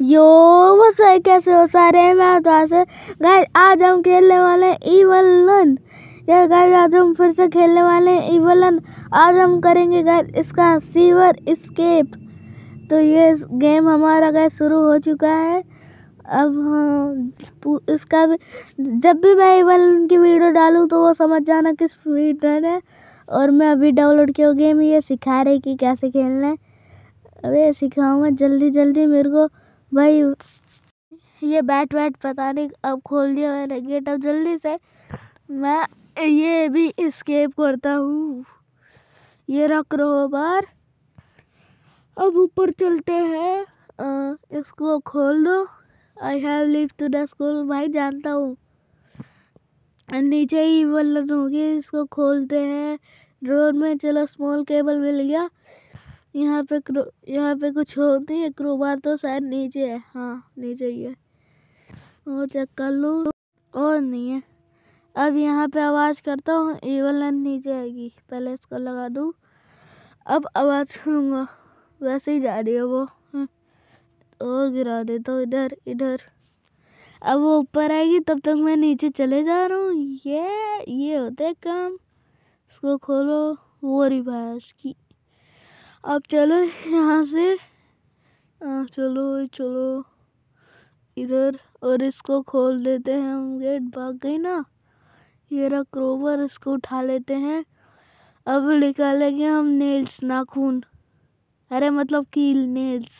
यो वो कैसे हो सारे मैं से गाइस आज हम खेलने वाले हैं ईवल लन ये गाइस आज हम फिर से खेलने वाले हैं ईवलन आज हम करेंगे गाइस इसका सीवर स्केप तो ये गेम हमारा गाइस शुरू हो चुका है अब हाँ इसका भी जब भी मैं ईवल लन की वीडियो डालूँ तो वो समझ जाना किस रन है और मैं अभी डाउनलोड किया गेम ये सिखा रही कि कैसे खेलना है अबे सिखाऊँ मैं जल्दी जल्दी मेरे को भाई ये बैट वैट पता नहीं अब खोल दिया मैंने गेट अब जल्दी से मैं ये भी इस्केप करता हूँ ये रख रहो बार अब ऊपर चलते हैं इसको खोल दो I have leave to the school भाई जानता हूँ नीचे ही बल्लन होगी इसको खोलते हैं ड्रोन में चलो स्मॉल केबल मिल गया यहाँ पे क्रो यहाँ पे कुछ होती है क्रोबार तो शायद नीचे है हाँ नीचे ही है वो चेक कर लो और नहीं है अब यहाँ पे आवाज़ करता हूँ एवल लाइन नीचे आएगी पहले इसको लगा दूँ अब आवाज़ सुनूँगा वैसे ही जा रही है वो हम्म, और गिरा देता हूँ इधर इधर अब वो ऊपर आएगी तब तक मैं नीचे चले जा रहा हूँ ये ये होते काम इसको खोलो वो रिवाज की अब चलो यहाँ से आ, चलो चलो इधर और इसको खोल देते हैं हम गेट भाग गई ना ये रहा क्रोवर इसको उठा लेते हैं अब निकालेंगे हम नेल्स नाखून अरे मतलब कील नेल्स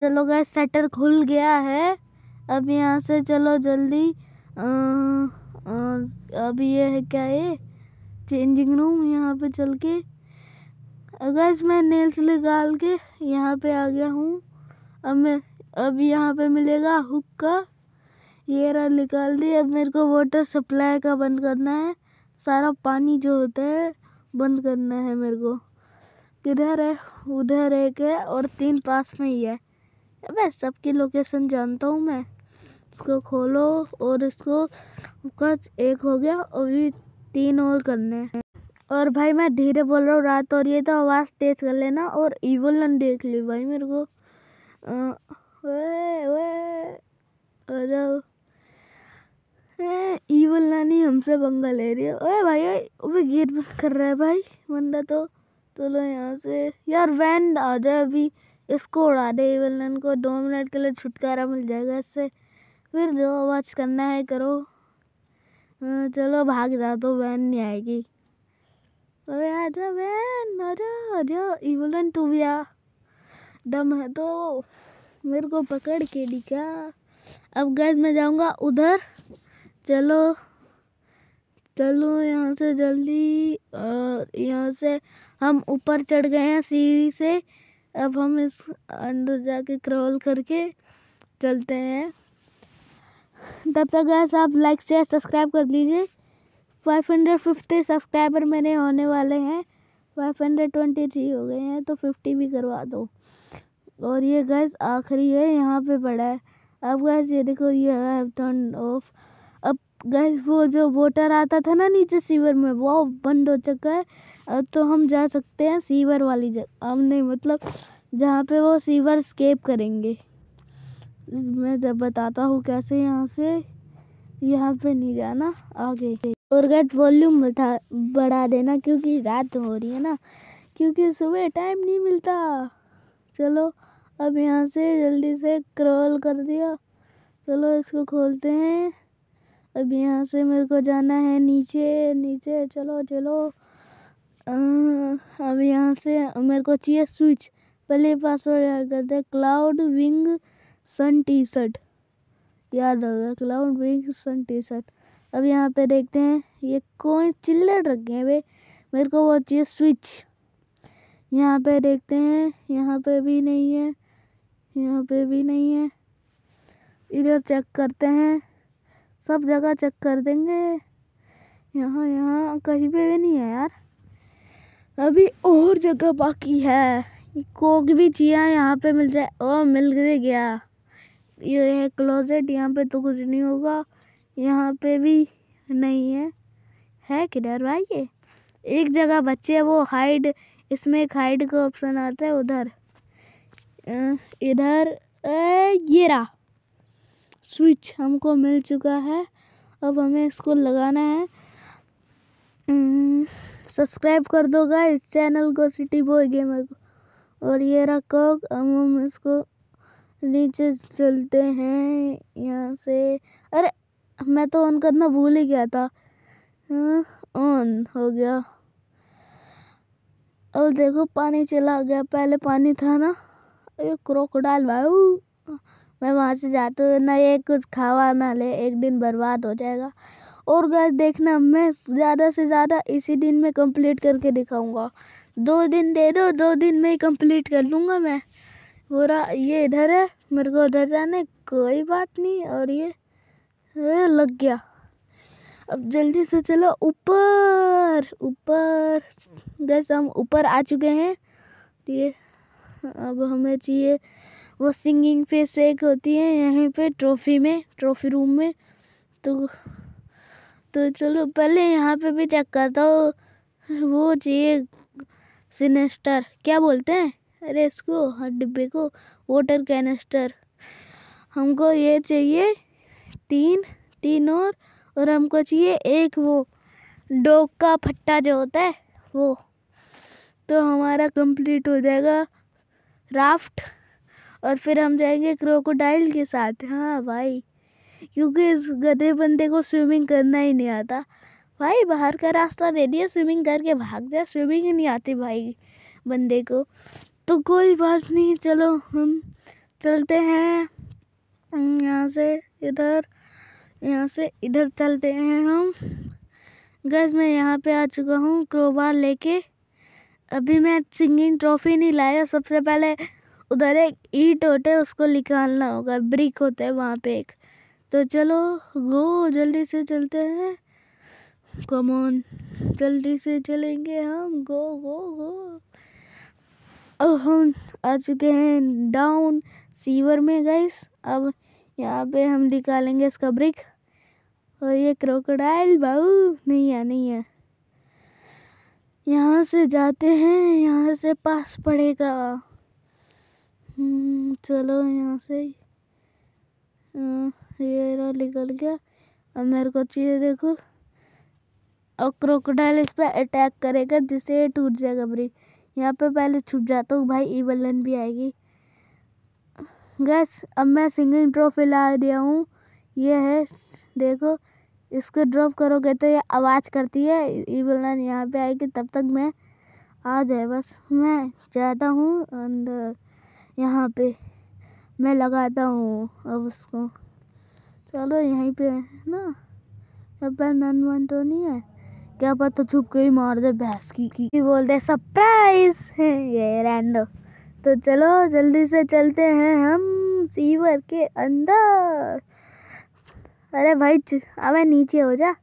चलो गए सेटर खुल गया है अब यहाँ से चलो जल्दी अब ये है क्या ये चेंजिंग रूम यहाँ पे चल के अगर मैं नेल्स निकाल के यहाँ पे आ गया हूँ अब मैं अब यहाँ पे मिलेगा हुक्का ये रहा निकाल दी अब मेरे को वाटर सप्लाई का बंद करना है सारा पानी जो होता है बंद करना है मेरे को किधर है उधर एक है और तीन पास में ही है अब सबकी लोकेशन जानता हूँ मैं इसको खोलो और इसको का एक हो गया और भी तीन और करने हैं और भाई मैं धीरे बोल रहा हूँ रात और ये तो आवाज़ तेज कर लेना और ईवल लन देख ली भाई मेरे को आ जाओ ईवल लन ही हमसे बंगा ले रही है अरे भाई अबे गेट बंद कर रहा है भाई बंदा तो चलो यहाँ से यार वैन आ जाए अभी इसको उड़ा दे ईवल नन को दो मिनट के लिए छुटकारा मिल जाएगा इससे फिर जो आवाज़ करना है करो चलो भाग जा तो वैन नहीं आएगी अरे आजा बहन आजा आजा इवलन तू भी आ दम है तो मेरे को पकड़ के दिखा अब गैस मैं जाऊंगा उधर चलो चलो यहाँ से जल्दी और यहाँ से हम ऊपर चढ़ गए हैं सीढ़ी से अब हम इस अंदर जाके क्रॉल करके चलते हैं तब तक गैस आप लाइक शेयर सब्सक्राइब कर दीजिए फाइव हंड्रेड फिफ्टी सब्सक्राइबर मेरे होने वाले हैं फाइव हंड्रेड ट्वेंटी थ्री हो गए हैं तो फिफ्टी भी करवा दो और ये गैस आखिरी है यहाँ पे पड़ा है अब गैस ये देखो ये है टर्न ऑफ अब गैस वो जो वोटर आता था ना नीचे सीवर में वो बंद हो चुका है अब तो हम जा सकते हैं सीवर वाली जगह हम नहीं मतलब जहाँ पे वो सीवर स्केप करेंगे मैं जब बताता हूँ कैसे यहाँ से यहाँ पे नहीं जाना आगे और गैस वॉल्यूम बढ़ा बढ़ा देना क्योंकि रात हो रही है ना क्योंकि सुबह टाइम नहीं मिलता चलो अब यहाँ से जल्दी से क्रॉल कर दिया चलो इसको खोलते हैं अब यहाँ से मेरे को जाना है नीचे नीचे चलो चलो अब यहाँ से मेरे को चाहिए स्विच पहले पासवर्ड याद करते हैं cloud wing sun T shirt याद होगा cloud wing sun T shirt अब यहाँ पे देखते हैं ये कौन चिल्लर रख गए वे मेरे को वो चाहिए स्विच यहाँ पे देखते हैं यहाँ पे भी नहीं है यहाँ पे भी नहीं है इधर चेक करते हैं सब जगह चेक कर देंगे यहाँ यहाँ कहीं पे भी नहीं है यार अभी और जगह बाकी है कोक भी चाहिए यहाँ पे मिल जाए ओ मिल गया ये क्लोजेट यहाँ पे तो कुछ नहीं होगा यहाँ पे भी नहीं है है किधर भाई ये एक जगह बच्चे वो हाइड इसमें एक हाइड का ऑप्शन आता है उधर इधर ये रहा स्विच हमको मिल चुका है अब हमें इसको लगाना है सब्सक्राइब हम्म, कर दो इस चैनल को सिटी बॉय गेमर को और ये रखो कॉक हम हम इसको नीचे चलते हैं यहाँ से अरे मैं तो ऑन करना भूल ही गया था ऑन हाँ, हो गया और देखो पानी चला गया पहले पानी था ना ये क्रोकोडाइल भाई मैं वहाँ से जाते हुए ना ये कुछ खावा ना ले एक दिन बर्बाद हो जाएगा और गैस देखना मैं ज़्यादा से ज़्यादा इसी दिन में कंप्लीट करके दिखाऊंगा दो दिन दे दो दो दिन में ही कंप्लीट कर लूँगा मैं पूरा ये इधर है मेरे को उधर जाने कोई बात नहीं और ये लग गया अब जल्दी से चलो ऊपर ऊपर गैस हम ऊपर आ चुके हैं तो ये अब हमें चाहिए वो सिंगिंग फेस एक होती है यहीं पे ट्रॉफी में ट्रॉफी रूम में तो तो चलो पहले यहाँ पे भी चेक करता हूँ वो चाहिए सिनेस्टर क्या बोलते हैं अरे इसको डिब्बे को वाटर कैनेस्टर हमको ये चाहिए तीन तीन और और हमको चाहिए एक वो डॉग का फट्टा जो होता है वो तो हमारा कंप्लीट हो जाएगा राफ्ट और फिर हम जाएंगे क्रोकोडाइल के साथ हाँ भाई क्योंकि इस गधे बंदे को स्विमिंग करना ही नहीं आता भाई बाहर का रास्ता दे दिया स्विमिंग करके भाग जाए स्विमिंग ही नहीं आती भाई बंदे को तो कोई बात नहीं चलो हम चलते हैं यहाँ से इधर यहाँ से इधर चलते हैं हम गैस मैं यहाँ पे आ चुका हूँ क्रोबार लेके अभी मैं सिंगिंग ट्रॉफी नहीं लाया सबसे पहले उधर एक ईट होते है उसको निकालना होगा ब्रिक होता है वहाँ पे एक तो चलो गो जल्दी से चलते हैं कमोन जल्दी से चलेंगे हम गो गो गो अब हम आ चुके हैं डाउन सीवर में गैस अब यहाँ पे हम निकालेंगे इसका ब्रिक और ये क्रोकोडाइल बाबू नहीं है नहीं है यहाँ से जाते हैं यहाँ से पास पड़ेगा हम्म, चलो यहाँ से ये निकल गया अब मेरे को चाहिए देखो और क्रोकोडाइल इस पर अटैक करेगा जिससे टूट जाएगा ब्रिक यहाँ पे पहले छुप जाता हूँ भाई ईवलन भी आएगी गैस अब मैं सिंगिंग ट्रॉफी ला दिया हूँ ये है देखो इसको ड्रॉप करोगे तो ये आवाज़ करती है ये बोलना यहाँ पे आएगी तब तक मैं आ जाए बस मैं जाता हूँ अंदर यहाँ पे मैं लगाता हूँ अब उसको चलो यहीं पे ना अब नन वन तो नहीं है क्या पता छुप के ही मार दे भैंस की, की बोल रहे सरप्राइज है ये रैंडो तो चलो जल्दी से चलते हैं हम सीवर के अंदर अरे भाई अबे नीचे हो जा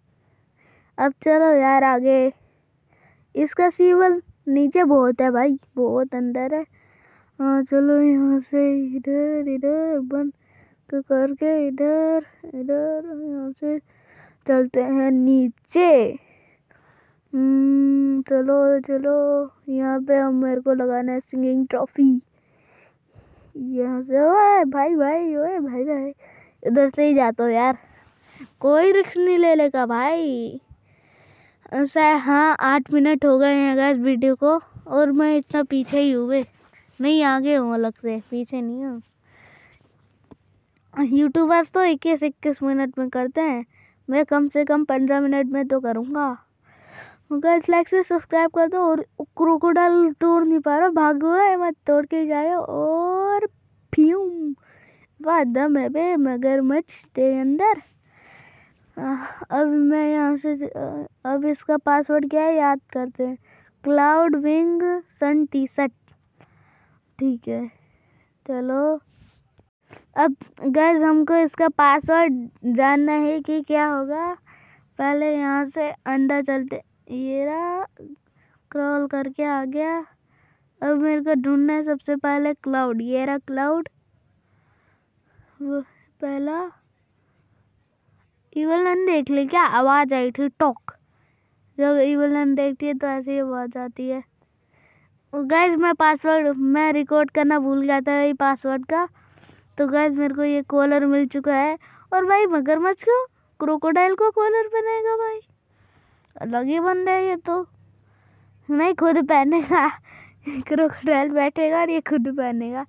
अब चलो यार आगे इसका सीवर नीचे बहुत है भाई बहुत अंदर है हाँ चलो यहाँ से इधर इधर बंद तो करके इधर इधर यहाँ से चलते हैं नीचे हम्म, चलो चलो यहाँ पे हम मेरे को लगाना है सिंगिंग ट्रॉफी यहाँ से ओए भाई भाई ओए भाई भाई इधर से ही जाता हूँ यार कोई रिक्स नहीं ले लेगा भाई ऐसा हाँ आठ मिनट हो गए हैं गैस वीडियो को और मैं इतना पीछे ही हुए नहीं आगे हूँ अलग से पीछे नहीं हूँ यूट्यूबर्स तो इक्कीस इक्कीस मिनट में करते हैं मैं कम से कम पंद्रह मिनट में तो करूँगा गैस लाइक से सब्सक्राइब कर दो और क्रोकोडाइल तोड़ नहीं पा रहा भागो है मत तोड़ के जाए और फ्यूम वाह दम है बे मगरमच्छ तेरे अंदर अब मैं यहाँ से अब इसका पासवर्ड क्या है याद करते हैं cloud wing sun T shirt ठीक है चलो अब गैस हमको इसका पासवर्ड जानना है कि क्या होगा पहले यहाँ से अंदर चलते ये रहा क्रॉल करके आ गया अब मेरे को ढूंढना है सबसे पहले क्लाउड ये रहा क्लाउड पहला इवल नन देख ले क्या आवाज़ आई थी टॉक जब इवल नन देखती है तो ऐसे ही आवाज़ आती है गैस मैं पासवर्ड मैं रिकॉर्ड करना भूल गया था ये पासवर्ड का तो गैस मेरे को ये कॉलर मिल चुका है और भाई मगरमच्छ को क्रोकोडाइल को कॉलर बनाएगा भाई अलग ही बंदा है ये तो नहीं खुद पहनेगा क्रोकोडाइल बैठेगा और ये खुद पहनेगा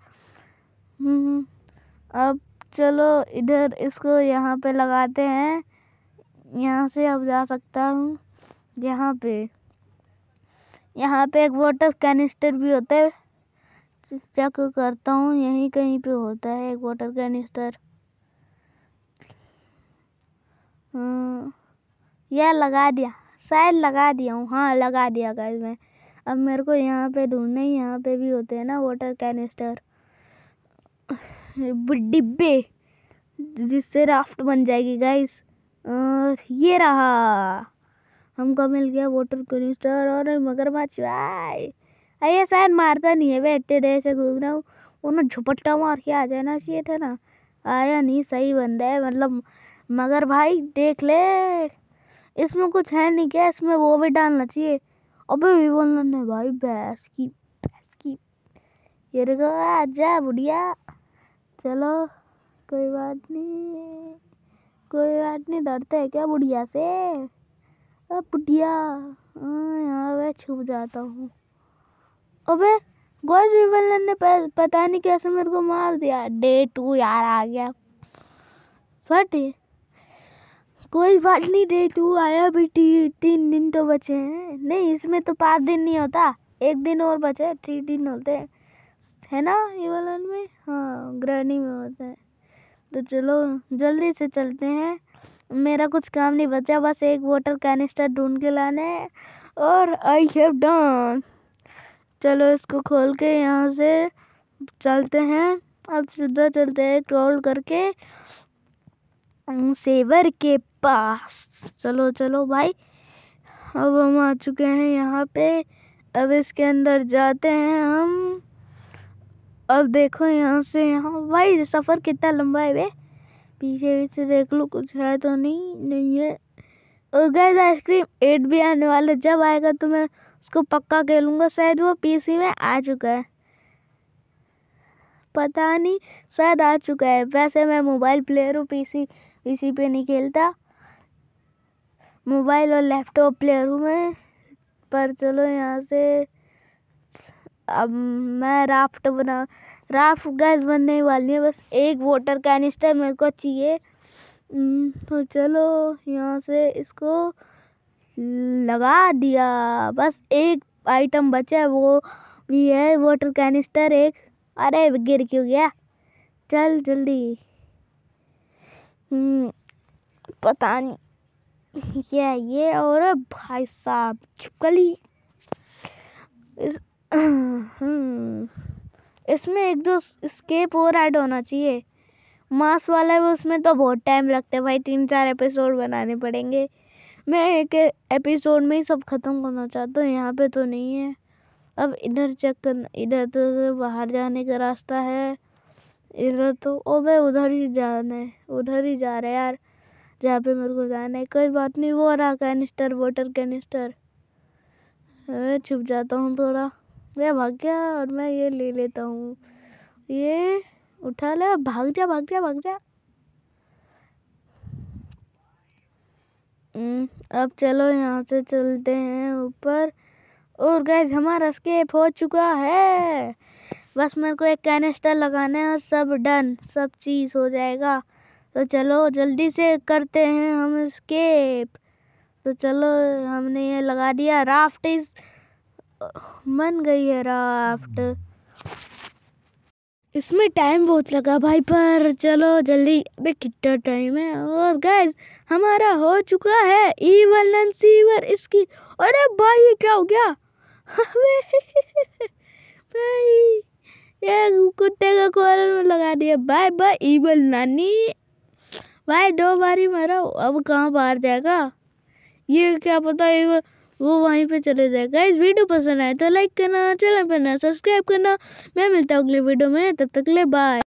हम्म, अब चलो इधर इसको यहाँ पे लगाते हैं यहाँ से अब जा सकता हूँ यहाँ पे यहाँ पे एक वाटर कैनिस्टर भी होता है चेक करता हूँ यहीं कहीं पे होता है एक वाटर कैनिस्टर हम्म, यह लगा दिया शायद लगा दिया हूँ हाँ लगा दिया गाइस मैं अब मेरे को यहाँ पे ढूंढने ही यहाँ पे भी होते हैं ना वाटर कैनिस्टर डिब्बे जिससे राफ्ट बन जाएगी गाइस और ये रहा हमको मिल गया वाटर कैनिस्टर और मगरमच्छ भाई अरे शायद मारता नहीं है वे इतने देर से घूम रहा हूँ उन्हें झुपट्टा मार के आ जाना चाहिए था ना आया नहीं सही बन रहा है मतलब मगर भाई देख ले इसमें कुछ है नहीं क्या इसमें वो भी डालना चाहिए अबे भी बोलना नहीं भाई भैंस की भैंस की ये देखो जा बुढ़िया चलो कोई बात नहीं कोई बात नहीं डरते है क्या बुढ़िया से बुढ़िया हाँ, यहाँ मैं छुप जाता हूँ अबे गोज विवलन ने पता नहीं कैसे मेरे को मार दिया डे टू यार आ गया फट कोई बात नहीं रे तू आया भी तीन दिन तो बचे हैं नहीं इसमें तो पाँच दिन नहीं होता एक दिन और बचे थ्री दिन होते हैं है ना ये वाला में हाँ ग्रहणी में होता है तो चलो जल्दी से चलते हैं मेरा कुछ काम नहीं बचा बस एक वाटर कैनिस्टर ढूंढ के लाना है और आई हैव डन चलो इसको खोल के यहाँ से चलते हैं अब सीधा चलते हैं क्रॉल करके सेवर के पास चलो चलो भाई अब हम आ चुके हैं यहाँ पे अब इसके अंदर जाते हैं हम अब देखो यहाँ से यहाँ भाई सफ़र कितना लंबा है वे पीछे पीछे देख लो कुछ है तो नहीं नहीं है और गैस आइसक्रीम एट भी आने वाला जब आएगा तो मैं उसको पक्का लूँगा शायद वो पीसी में आ चुका है पता नहीं शायद आ चुका है वैसे मैं मोबाइल प्लेयर हूँ पीसी इसी पे नहीं खेलता मोबाइल और लैपटॉप प्लेयर हूँ मैं पर चलो यहाँ से अब मैं राफ्ट बना राफ्ट गैस बनने वाली है बस एक वाटर कैनिस्टर मेरे को चाहिए हम्म, तो चलो यहाँ से इसको लगा दिया बस एक आइटम बचा है वो भी है वाटर कैनिस्टर एक अरे गिर क्यों गया चल जल्दी हम्म, पता नहीं क्या ये और भाई साहब छिपकली इस हम्म, इसमें एक दो स्केप और ऐड होना चाहिए मास वाला है उसमें तो बहुत टाइम लगता है भाई तीन चार एपिसोड बनाने पड़ेंगे मैं एक एपिसोड में ही सब ख़त्म करना चाहता हूँ यहाँ पे तो नहीं है अब इधर चेक करना इधर तो बाहर जाने का रास्ता है इधर तो ओ भाई उधर ही जाना है उधर ही जा रहे हैं यार जहाँ पे मेरे को जाना है कोई बात नहीं वो रहा कैनिस्टर वाटर कैनिस्टर छुप जाता हूँ थोड़ा मैं भाग गया और मैं ये ले लेता हूँ ये उठा ले भाग जा भाग जा भाग जा हम्म, अब चलो यहाँ से चलते हैं ऊपर और गैस हमारा स्केप हो चुका है बस मेरे को एक कैनिस्टर लगाना है और सब डन सब चीज़ हो जाएगा तो चलो जल्दी से करते हैं हम स्केप तो चलो हमने ये लगा दिया राफ्ट इस बन गई है राफ्ट इसमें टाइम बहुत लगा भाई पर चलो जल्दी अबे कितना टाइम है और गैस हमारा हो चुका है ईवल सीवर इसकी अरे भाई ये क्या हो गया भाई ये कुत्ते का कॉलर में लगा दिया बाय बाय ईबल नानी भाई दो बारी मारा अब कहाँ बाहर जाएगा ये क्या पता एक वो वहीं पे चले जाएगा इस वीडियो पसंद आए तो लाइक करना चैनल करना सब्सक्राइब करना मैं मिलता हूँ अगले वीडियो में तब तक ले बाय